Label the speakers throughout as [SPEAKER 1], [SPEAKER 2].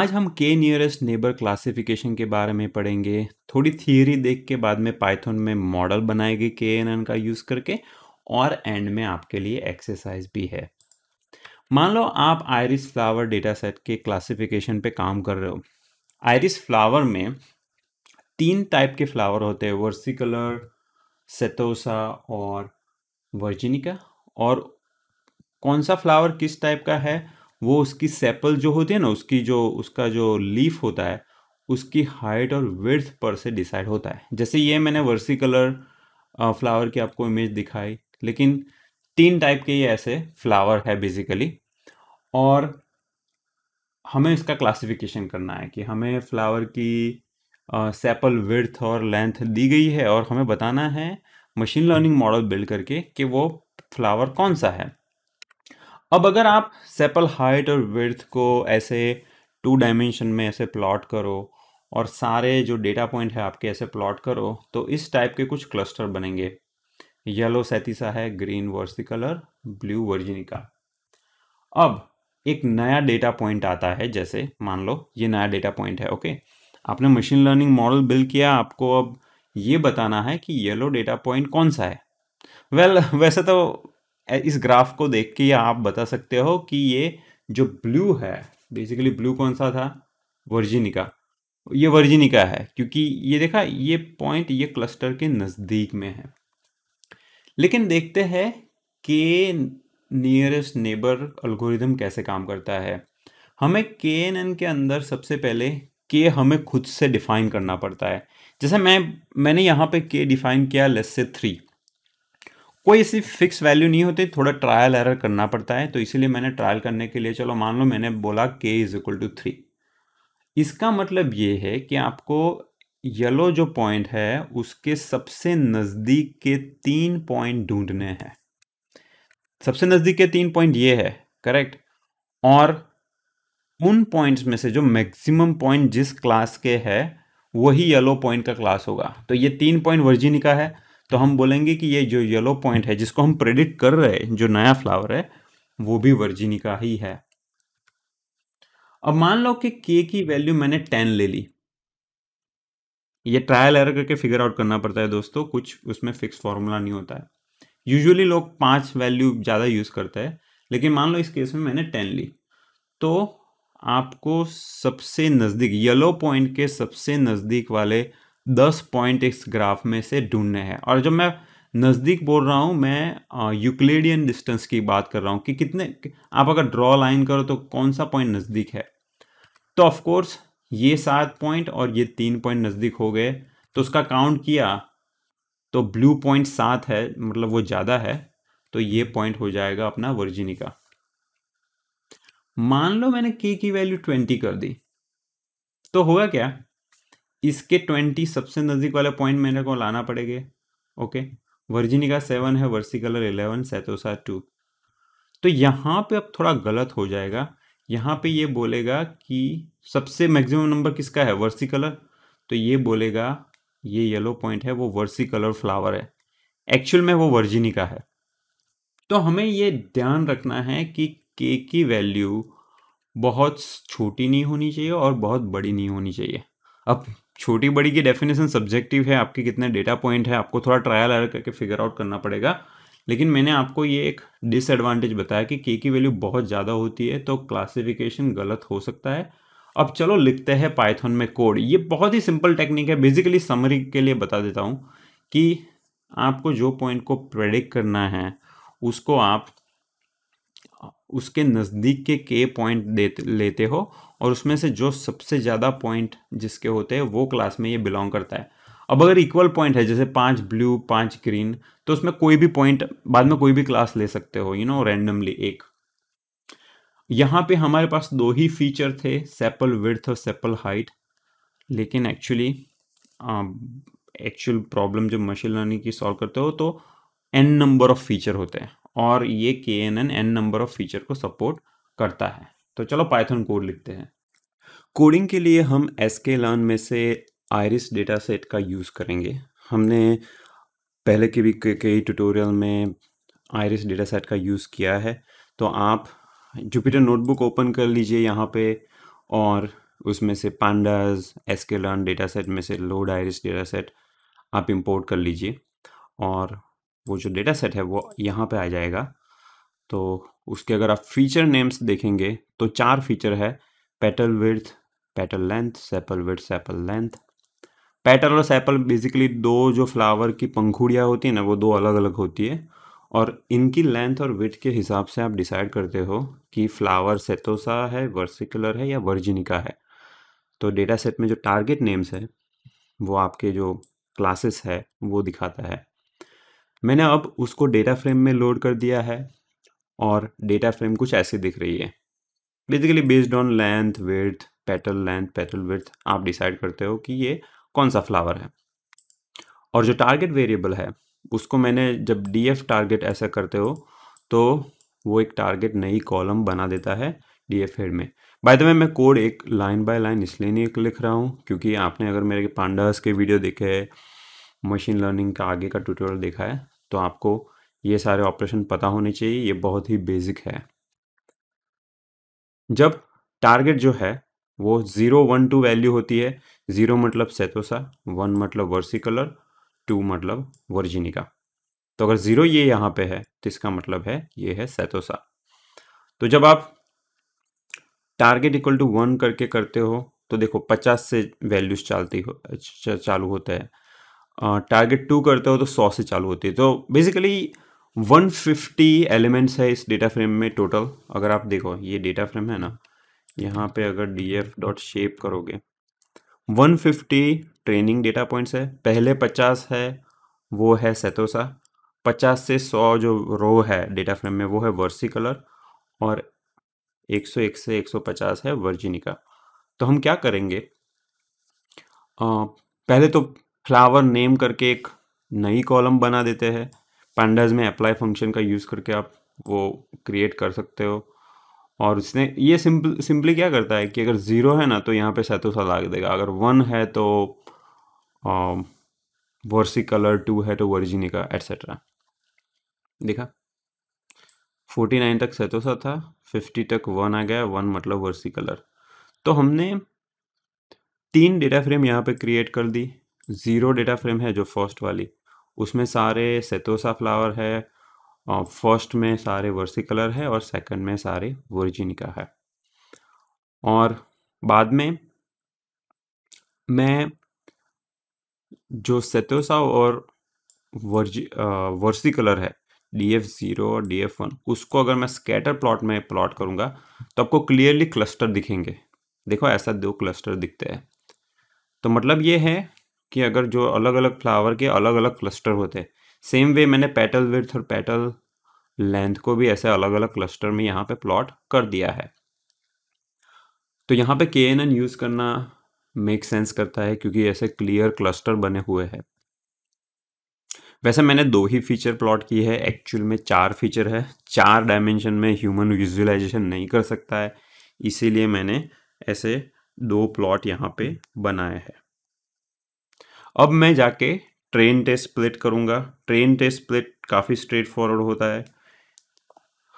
[SPEAKER 1] आज हम के नियरेस्ट नेबर क्लासिफिकेशन के बारे में पढ़ेंगे थोड़ी थियोरी देख के बाद में पाइथन में मॉडल बनाएंगे के एन का यूज़ करके और एंड में आपके लिए एक्सरसाइज भी है मान लो आप आयरिस फ्लावर डेटा सेट के क्लासिफिकेशन पे काम कर रहे हो आयरिस फ्लावर में तीन टाइप के फ्लावर होते हैं वर्सिकलर सेतोसा और वर्जिनिका और कौन सा फ्लावर किस टाइप का है वो उसकी सेपल जो होती है ना उसकी जो उसका जो लीफ होता है उसकी हाइट और विर्थ पर से डिसाइड होता है जैसे ये मैंने वर्सी कलर फ्लावर की आपको इमेज दिखाई लेकिन तीन टाइप के ये ऐसे फ्लावर है बेसिकली और हमें इसका क्लासिफिकेशन करना है कि हमें फ्लावर की सेपल विर्थ और लेंथ दी गई है और हमें बताना है मशीन लर्निंग मॉडल बिल्ड करके कि वो फ्लावर कौन सा है अब अगर आप सेपल हाइट और विर्थ को ऐसे टू डायमेंशन में ऐसे प्लॉट करो और सारे जो डेटा पॉइंट है आपके ऐसे प्लॉट करो तो इस टाइप के कुछ क्लस्टर बनेंगे येलो सैतीसा है ग्रीन वर्सिकलर ब्लू वर्जिनिका अब एक नया डेटा पॉइंट आता है जैसे मान लो ये नया डेटा पॉइंट है ओके आपने मशीन लर्निंग मॉडल बिल्ड किया आपको अब ये बताना है कि येलो डेटा पॉइंट कौन सा है वेल well, वैसे तो इस ग्राफ को देख के आप बता सकते हो कि ये जो ब्लू है बेसिकली ब्लू कौन सा था वर्जिनिका ये वर्जिनिका है क्योंकि ये देखा ये पॉइंट ये क्लस्टर के नज़दीक में है लेकिन देखते हैं के नियरेस्ट नेबर अल्गोरिदम कैसे काम करता है हमें के एन एन के अंदर सबसे पहले के हमें खुद से डिफाइन करना पड़ता है जैसे मैं मैंने यहाँ पे के डिफाइन किया लेस से थ्री कोई ऐसी फिक्स वैल्यू नहीं होती थोड़ा ट्रायल एरर करना पड़ता है तो इसीलिए मैंने ट्रायल करने के लिए चलो मान लो मैंने बोला के इज इक्वल टू थ्री इसका मतलब ये है कि आपको येलो जो पॉइंट है उसके सबसे नज़दीक के तीन पॉइंट ढूंढने हैं सबसे नज़दीक के तीन पॉइंट ये है करेक्ट और उन पॉइंट्स में से जो मैक्सिमम पॉइंट जिस क्लास के है वही येलो पॉइंट का क्लास होगा तो ये तीन पॉइंट वर्जिनी का है तो हम बोलेंगे कि ये जो येलो पॉइंट है जिसको हम प्रेडिक्ट कर रहे हैं जो नया फ्लावर है वो भी वर्जिनी का ही है अब मान लो कि के की वैल्यू मैंने टेन ले ली ये ट्रायल एरर करके फिगर आउट करना पड़ता है दोस्तों कुछ उसमें फिक्स फॉर्मूला नहीं होता है यूजुअली लोग पांच वैल्यू ज़्यादा यूज़ करते हैं लेकिन मान लो इस केस में मैंने टेन ली तो आपको सबसे नज़दीक येलो पॉइंट के सबसे नज़दीक वाले दस पॉइंट इस ग्राफ में से ढूंढने हैं और जब मैं नज़दीक बोल रहा हूँ मैं यूक्लेडियन डिस्टेंस की बात कर रहा हूँ कि कितने आप अगर ड्रॉ लाइन करो तो कौन सा पॉइंट नज़दीक है तो ऑफकोर्स ये सात पॉइंट और ये तीन पॉइंट नज़दीक हो गए तो उसका काउंट किया तो ब्लू पॉइंट सात है मतलब वो ज़्यादा है तो ये पॉइंट हो जाएगा अपना वर्जिनी का मान लो मैंने के की वैल्यू ट्वेंटी कर दी तो होगा क्या इसके ट्वेंटी सबसे नज़दीक वाले पॉइंट मेरे को लाना पड़ेंगे ओके वर्जिनी का सेवन है वर्सी कलर इलेवन सैतोसा टू तो यहाँ पे अब थोड़ा गलत हो जाएगा यहाँ पे ये बोलेगा कि सबसे मैक्सिमम नंबर किसका है वर्सी कलर तो ये बोलेगा ये येलो पॉइंट है वो वर्सी कलर फ्लावर है एक्चुअल में वो वर्जिनी का है तो हमें ये ध्यान रखना है कि के की वैल्यू बहुत छोटी नहीं होनी चाहिए और बहुत बड़ी नहीं होनी चाहिए अब छोटी बड़ी की डेफिनेशन सब्जेक्टिव है आपके कितने डेटा पॉइंट है आपको थोड़ा ट्रायल एर करके फिगर आउट करना पड़ेगा लेकिन मैंने आपको ये एक डिसएडवांटेज बताया कि के की वैल्यू बहुत ज़्यादा होती है तो क्लासिफिकेशन गलत हो सकता है अब चलो लिखते हैं पाइथन में कोड ये बहुत ही सिंपल टेक्निक है बेसिकली समरी के लिए बता देता हूँ कि आपको जो पॉइंट को प्रेडिक्ट करना है उसको आप उसके नज़दीक के के पॉइंट देते लेते हो और उसमें से जो सबसे ज़्यादा पॉइंट जिसके होते हैं वो क्लास में ये बिलोंग करता है अब अगर इक्वल पॉइंट है जैसे पांच ब्लू पांच ग्रीन तो उसमें कोई भी पॉइंट बाद में कोई भी क्लास ले सकते हो यू नो रैंडमली एक यहाँ पे हमारे पास दो ही फीचर थे सेपल विर्थ और सेपल हाइट लेकिन एक्चुअली एक्चुअल प्रॉब्लम जब मशीन लर्निंग की सॉल्व करते हो तो एन नंबर ऑफ़ फीचर होते हैं और ये K N N N number of feature को सपोर्ट करता है तो चलो पाइथन कोड लिखते हैं कोडिंग के लिए हम एस के लर्न में से आयरिस डेटा सेट का यूज़ करेंगे हमने पहले के भी कई ट्यूटोरियल में आयरिस डेटा सेट का यूज़ किया है तो आप जुपिटर नोटबुक ओपन कर लीजिए यहाँ पे और उसमें से pandas S K learn data set में से लोड आयरिस डेटा सेट आप इंपोर्ट कर लीजिए और वो जो डेटा सेट है वो यहाँ पे आ जाएगा तो उसके अगर आप फीचर नेम्स देखेंगे तो चार फीचर है petal width petal length sepal width sepal length petal और सेपल बेसिकली दो जो फ्लावर की पंखुड़ियाँ होती है ना वो दो अलग अलग होती है और इनकी लेंथ और विथ के हिसाब से आप डिसाइड करते हो कि फ्लावर सेतोसा है वर्सिकुलर है या वर्जिनिका है तो डेटा सेट में जो टारगेट नेम्स है वो आपके जो क्लासेस है वो दिखाता है मैंने अब उसको डेटा फ्रेम में लोड कर दिया है और डेटा फ्रेम कुछ ऐसे दिख रही है basically based on length width petal length petal width आप डिसाइड करते हो कि ये कौन सा फ्लावर है और जो टारगेट वेरिएबल है उसको मैंने जब डी एफ टारगेट ऐसा करते हो तो वो एक टारगेट नई कॉलम बना देता है डी एफ हेड में बाय द वे मैं कोड एक लाइन बाय लाइन इसलिए नहीं लिख रहा हूँ क्योंकि आपने अगर मेरे पांडास के वीडियो देखे मशीन लर्निंग का आगे का ट्यूटोरियल देखा है तो आपको ये सारे ऑपरेशन पता होने चाहिए ये बहुत ही बेसिक है जब टारगेट जो है वो ज़ीरो वन टू वैल्यू होती है ज़ीरो मतलब सेतोसा वन मतलब वर्सिकलर टू मतलब वर्जिनिका तो अगर ज़ीरो ये यहां पे है तो इसका मतलब है ये है सेतोसा तो जब आप टारगेट इक्वल टू वन करके करते हो तो देखो पचास से वैल्यूज चलती हो चालू होता है टारगेट टू करते हो तो सौ से चालू होती है तो बेसिकली 150 एलिमेंट्स है इस डेटा फ्रेम में टोटल अगर आप देखो ये डेटा फ्रेम है ना यहाँ पे अगर डी एफ डॉट शेप करोगे 150 ट्रेनिंग डेटा पॉइंट्स है पहले 50 है वो है सेतोसा 50 से 100 जो रो है डेटा फ्रेम में वो है वर्सी कलर और 101 से 150 है वर्जिनिका तो हम क्या करेंगे आ, पहले तो फ्लावर नेम करके एक नई कॉलम बना देते हैं पैंडाज में अप्लाई फंक्शन का यूज़ करके आप वो क्रिएट कर सकते हो और उसने ये सिंपल सिंपली क्या करता है कि अगर ज़ीरो है ना तो यहाँ पे सैतो सा लाग देगा अगर वन है तो वर्सी कलर टू है तो का एट्सेट्रा देखा फोर्टी नाइन तक सैतो सा था फिफ्टी तक वन आ गया वन मतलब वर्सी कलर तो हमने तीन डेटा फ्रेम यहाँ पे क्रिएट कर दी ज़ीरो डेटा फ्रेम है जो फर्स्ट वाली उसमें सारे सेतोसा फ्लावर है और फर्स्ट में सारे वर्सी कलर है और सेकंड में सारे वर्जिनिका है और बाद में मैं जो सेतोसा और वर्जी वर्सी कलर है डी एफ ज़ीरो और डी एफ वन उसको अगर मैं स्कैटर प्लॉट में प्लॉट करूँगा तो आपको क्लियरली क्लस्टर दिखेंगे देखो ऐसा दो क्लस्टर दिखते हैं तो मतलब ये है कि अगर जो अलग अलग फ्लावर के अलग अलग क्लस्टर होते हैं सेम वे मैंने पेटल विथ और पेटल लेंथ को भी ऐसे अलग अलग क्लस्टर में यहाँ पे प्लॉट कर दिया है तो यहाँ पे के एन एन यूज़ करना मेक सेंस करता है क्योंकि ऐसे क्लियर क्लस्टर बने हुए हैं वैसे मैंने दो ही फीचर प्लॉट की है एक्चुअल में चार फीचर है चार डायमेंशन में ह्यूमन विजुअलाइजेशन नहीं कर सकता है इसीलिए मैंने ऐसे दो प्लॉट यहाँ पे बनाए हैं अब मैं जाके ट्रेन टेस्ट स्प्लिट करूँगा ट्रेन टेस्ट स्प्लिट काफ़ी स्ट्रेट फॉरवर्ड होता है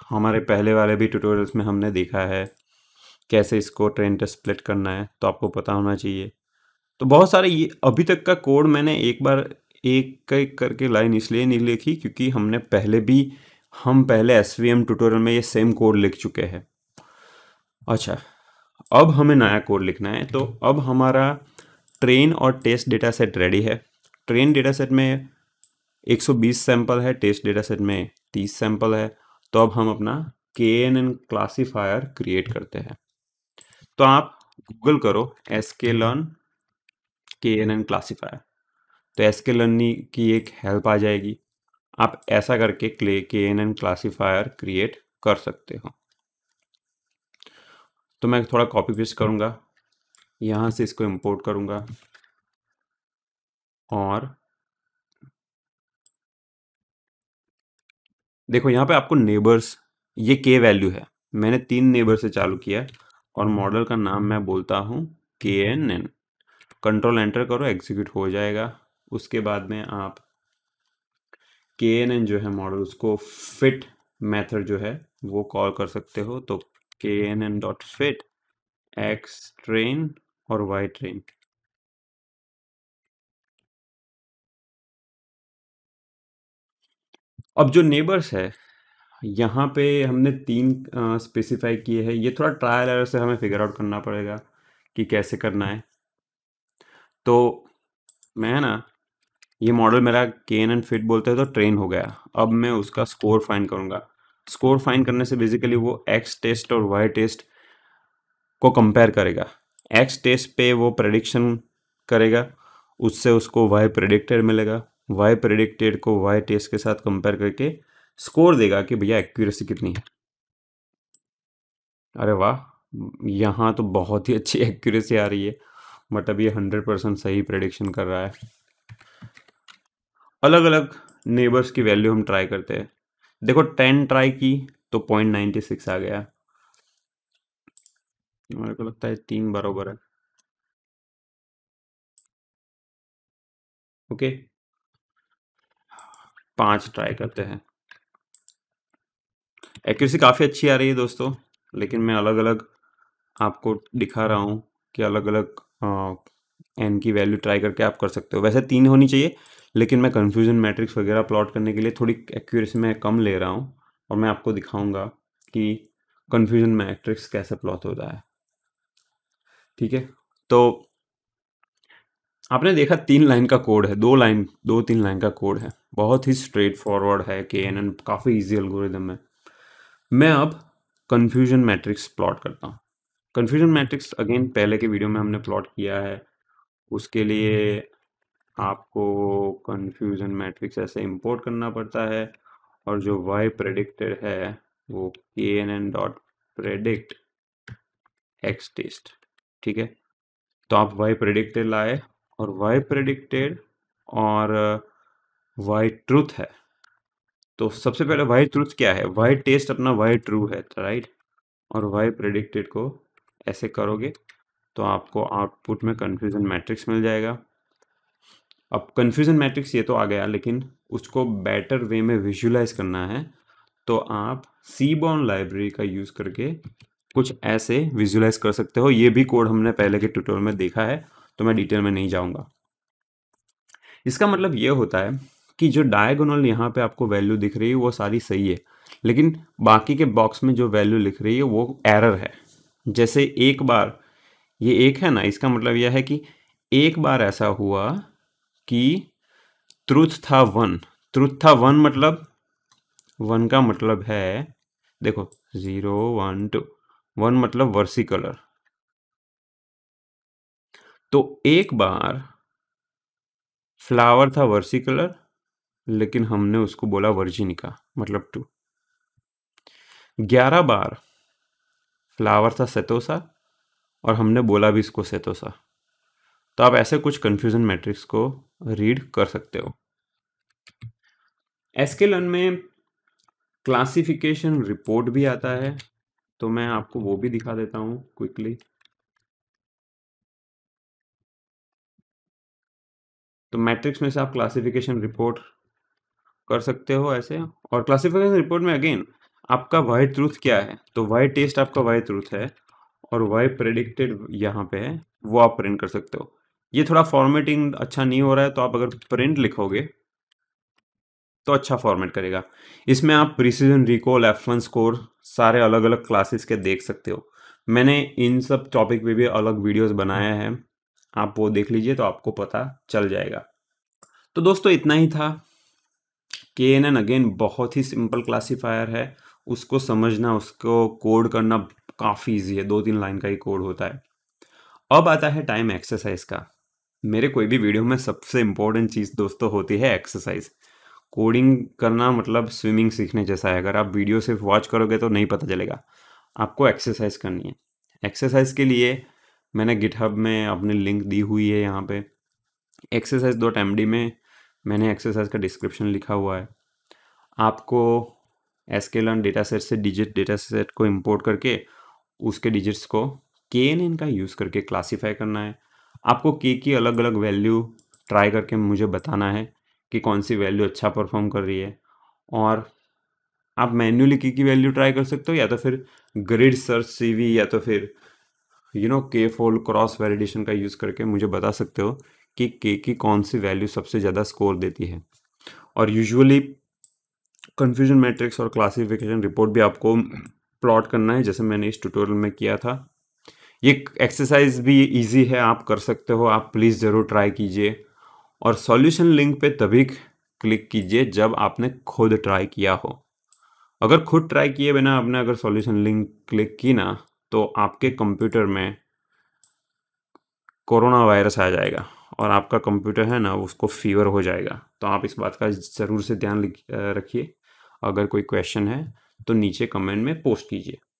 [SPEAKER 1] हमारे पहले वाले भी ट्यूटोरियल्स में हमने देखा है कैसे इसको ट्रेन टेस्ट स्प्लिट करना है तो आपको पता होना चाहिए तो बहुत सारे ये अभी तक का कोड मैंने एक बार एक एक करके लाइन इसलिए नहीं लिखी क्योंकि हमने पहले भी हम पहले एस वी एम ट्यूटोरियल में ये सेम कोड लिख चुके हैं अच्छा अब हमें नया कोड लिखना है तो अब हमारा ट्रेन और टेस्ट डेटा सेट रेडी है ट्रेन डेटा सेट में 120 सैंपल है टेस्ट डेटा सेट में 30 सैंपल है तो अब हम अपना के एन एन क्लासीफायर क्रिएट करते हैं तो आप गूगल करो S K learn K N N classifier तो एस के लर्न की एक हेल्प आ जाएगी आप ऐसा करके क्ले के एन एन क्लासीफायर क्रिएट कर सकते हो तो मैं थोड़ा कॉपी पेस्ट करूँगा यहाँ से इसको इम्पोर्ट करूँगा और देखो यहाँ पे आपको नेबर्स ये के वैल्यू है मैंने तीन नेबर से चालू किया है और मॉडल का नाम मैं बोलता हूँ K N N control enter करो एग्जीक्यूट हो जाएगा उसके बाद में आप के एन एन जो है मॉडल उसको फिट मेथड जो है वो कॉल कर सकते हो तो K N N dot fit X train और white ring. अब जो नेबर्स है यहाँ पे हमने तीन स्पेसिफाई किए हैं ये थोड़ा ट्रायल एरर से हमें फिगर आउट करना पड़ेगा कि कैसे करना है तो मैं ना ये मॉडल मेरा केन एंड फिट बोलते हैं तो ट्रेन हो गया अब मैं उसका स्कोर फाइंड करूँगा स्कोर फाइंड करने से बेसिकली वो एक्स टेस्ट और वाई टेस्ट को कंपेयर करेगा एक्स टेस्ट पे वो प्रडिक्शन करेगा उससे उसको वाई प्रडिक्टेड मिलेगा वाई प्रडिक्टेड को वाई टेस्ट के साथ कंपेयर करके स्कोर देगा कि भैया एक्यूरेसी कितनी है अरे वाह यहाँ तो बहुत ही अच्छी एक्यूरेसी आ रही है बट अब ये हंड्रेड परसेंट सही प्रडिक्शन कर रहा है अलग अलग नेबर्स की वैल्यू हम ट्राई करते हैं देखो टेन ट्राई की तो पॉइंट नाइन्टी सिक्स आ गया मेरे को लगता है तीन बराबर है ओके पांच ट्राई करते हैं एक्यूरेसी काफ़ी अच्छी आ रही है दोस्तों लेकिन मैं अलग अलग आपको दिखा रहा हूँ कि अलग अलग एन की वैल्यू ट्राई करके आप कर सकते हो वैसे तीन होनी चाहिए लेकिन मैं कन्फ्यूजन मैट्रिक्स वगैरह प्लॉट करने के लिए थोड़ी एक्यूरेसी मैं कम ले रहा हूँ और मैं आपको दिखाऊंगा कि कन्फ्यूजन मैट्रिक्स कैसे प्लॉट होता है ठीक है तो आपने देखा तीन लाइन का कोड है दो लाइन दो तीन लाइन का कोड है बहुत ही स्ट्रेट फॉरवर्ड है के एन एन काफ़ी ईजी एल्गोरिदम है मैं अब कन्फ्यूजन मैट्रिक्स प्लॉट करता हूँ कन्फ्यूजन मैट्रिक्स अगेन पहले के वीडियो में हमने प्लॉट किया है उसके लिए आपको कन्फ्यूजन मैट्रिक्स ऐसे इंपोर्ट करना पड़ता है और जो वाई प्रेडिक्टेड है वो K N N dot predict X test ठीक है तो आप वाई प्रेडिक्टेड लाए और वाई प्रेडिक्टेड और वाई uh, ट्रूथ है तो सबसे पहले वाई ट्रूथ क्या है वाई टेस्ट अपना वाई ट्रू है राइट और वाई प्रेडिक्टेड को ऐसे करोगे तो आपको आउटपुट में कन्फ्यूज़न मैट्रिक्स मिल जाएगा अब कन्फ्यूज़न मैट्रिक्स ये तो आ गया लेकिन उसको बेटर वे में विजुलाइज करना है तो आप सी बॉन लाइब्रेरी का यूज़ करके कुछ ऐसे विजुलाइज कर सकते हो ये भी कोड हमने पहले के ट्यूटोरियल में देखा है तो मैं डिटेल में नहीं जाऊंगा इसका मतलब ये होता है कि जो डायगोनल यहाँ पे आपको वैल्यू दिख रही है वो सारी सही है लेकिन बाकी के बॉक्स में जो वैल्यू लिख रही है वो एरर है जैसे एक बार ये एक है ना इसका मतलब यह है कि एक बार ऐसा हुआ कि ट्रुथ था वन ट्रुथ था वन मतलब वन का मतलब है देखो ज़ीरो वन टू वन मतलब वर्सिकलर तो एक बार फ्लावर था वर्सिकलर लेकिन हमने उसको बोला वर्जिनिका मतलब टू ग्यारह बार फ्लावर था सेतोसा और हमने बोला भी इसको सेतोसा तो आप ऐसे कुछ कंफ्यूजन मैट्रिक्स को रीड कर सकते हो एसके लन में क्लासिफिकेशन रिपोर्ट भी आता है तो मैं आपको वो भी दिखा देता हूँ क्विकली तो मैट्रिक्स में से आप क्लासिफिकेशन रिपोर्ट कर सकते हो ऐसे और क्लासिफिकेशन रिपोर्ट में अगेन आपका वाई ट्रूथ क्या है तो वाई टेस्ट आपका वाई ट्रूथ है और वाई प्रेडिक्टेड यहाँ पे है वो आप प्रिंट कर सकते हो ये थोड़ा फॉर्मेटिंग अच्छा नहीं हो रहा है तो आप अगर प्रिंट लिखोगे तो अच्छा फॉर्मेट करेगा इसमें आप precision recall F one score सारे अलग अलग क्लासेस के देख सकते हो मैंने इन सब टॉपिक पे भी अलग वीडियोस बनाया है आप वो देख लीजिए तो आपको पता चल जाएगा तो दोस्तों इतना ही था के एन एन अगेन बहुत ही सिंपल क्लासीफायर है उसको समझना उसको कोड करना काफ़ी ईजी है दो तीन लाइन का ही कोड होता है अब आता है टाइम एक्सरसाइज का मेरे कोई भी वीडियो में सबसे इंपॉर्टेंट चीज़ दोस्तों होती है एक्सरसाइज कोडिंग करना मतलब स्विमिंग सीखने जैसा है अगर आप वीडियो सिर्फ वॉच करोगे तो नहीं पता चलेगा आपको एक्सरसाइज करनी है एक्सरसाइज के लिए मैंने गिटहब में अपनी लिंक दी हुई है यहाँ पे एक्सरसाइज डॉट एम में मैंने एक्सरसाइज का डिस्क्रिप्शन लिखा हुआ है आपको एस के डेटा सेट से डिजिट डेटा सेट को इम्पोर्ट करके उसके डिजिट्स को के एन एन का यूज़ करके क्लासीफाई करना है आपको के की अलग अलग वैल्यू ट्राई करके मुझे बताना है कि कौन सी वैल्यू अच्छा परफॉर्म कर रही है और आप मैन्युअली की की वैल्यू ट्राई कर सकते हो या तो फिर ग्रिड सर्च सीवी या तो फिर you know K fold cross validation का यूज़ करके मुझे बता सकते हो कि के की कौन सी वैल्यू सबसे ज़्यादा स्कोर देती है और यूजुअली कन्फ्यूजन मैट्रिक्स और क्लासिफिकेशन रिपोर्ट भी आपको प्लॉट करना है जैसे मैंने इस ट्यूटोरियल में किया था ये एक्सरसाइज भी इजी है आप कर सकते हो आप प्लीज़ ज़रूर ट्राई कीजिए और सॉल्यूशन लिंक पे तभी क्लिक कीजिए जब आपने खुद ट्राई किया हो अगर खुद ट्राई किए बिना आपने अगर सॉल्यूशन लिंक क्लिक की ना तो आपके कंप्यूटर में कोरोना वायरस आ जाएगा और आपका कंप्यूटर है ना उसको फीवर हो जाएगा तो आप इस बात का ज़रूर से ध्यान रखिए अगर कोई क्वेश्चन है तो नीचे कमेंट में पोस्ट कीजिए